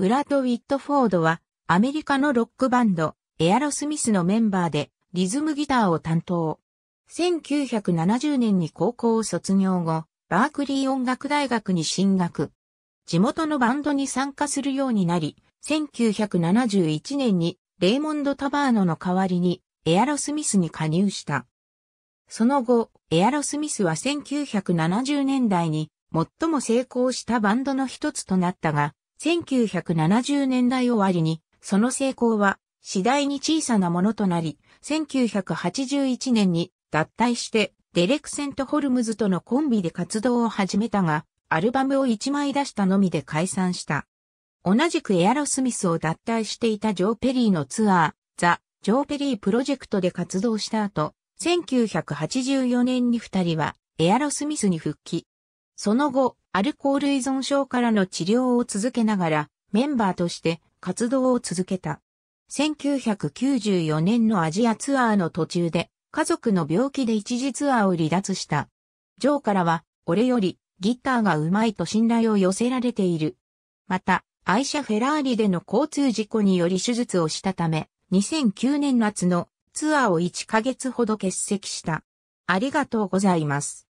ブラッド・ウィットフォードは、アメリカのロックバンド、エアロスミスのメンバーで、リズムギターを担当。1970年に高校を卒業後、バークリー音楽大学に進学。地元のバンドに参加するようになり、1971年にレイモンド・タバーノの代わりにエアロスミスに加入した。その後、エアロスミスは1970年代に最も成功したバンドの一つとなったが、1970年代終わりに、その成功は次第に小さなものとなり、1981年に脱退してデレクセント・ホルムズとのコンビで活動を始めたが、アルバムを1枚出したのみで解散した。同じくエアロスミスを脱退していたジョー・ペリーのツアー、ザ・ジョー・ペリープロジェクトで活動した後、1984年に二人はエアロスミスに復帰。その後、アルコール依存症からの治療を続けながら、メンバーとして活動を続けた。1994年のアジアツアーの途中で、家族の病気で一時ツアーを離脱した。ジョーからは、俺よりギターが上手いと信頼を寄せられている。また、愛車フェラーリでの交通事故により手術をしたため、2009年夏のツアーを1ヶ月ほど欠席した。ありがとうございます。